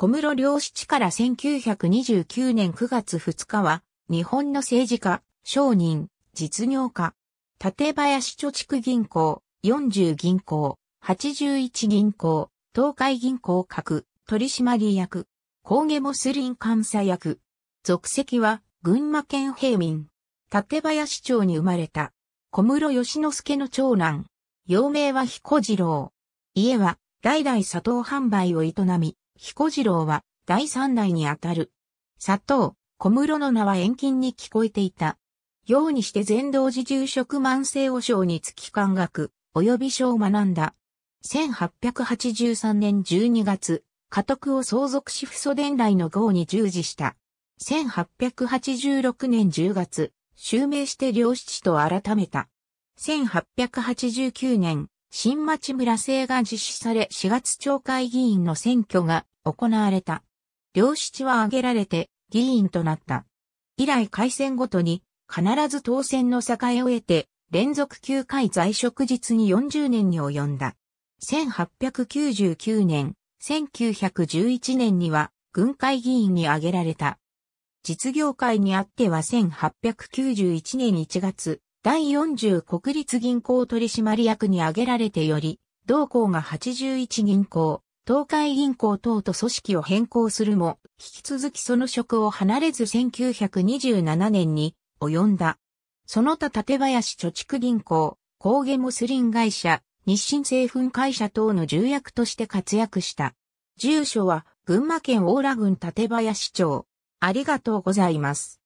小室良七から1929年9月2日は、日本の政治家、商人、実業家、立林貯蓄銀行、40銀行、81銀行、東海銀行各、取締役、工芸モスリン監査役。属籍は、群馬県平民。立林町に生まれた。小室吉之助の長男。幼名は彦次郎。家は、代々砂糖販売を営み、彦次郎は第三代にあたる。佐藤、小室の名は遠近に聞こえていた。ようにして全道寺住職万世和尚につき感学、及び書を学んだ。1883年12月、家督を相続し不祖伝来の号に従事した。1886年10月、襲名して良七と改めた。1889年、新町村制が実施され4月町会議員の選挙が行われた。両七は挙げられて議員となった。以来改選ごとに必ず当選の栄を得て連続9回在職実に40年に及んだ。1899年、1911年には軍会議員に挙げられた。実業界にあっては1891年1月、第40国立銀行取締役に挙げられてより、同行が81銀行、東海銀行等と組織を変更するも、引き続きその職を離れず1927年に及んだ。その他立林貯蓄銀行、高芸、モスリン会社、日清製粉会社等の重役として活躍した。住所は群馬県大良郡立林町。ありがとうございます。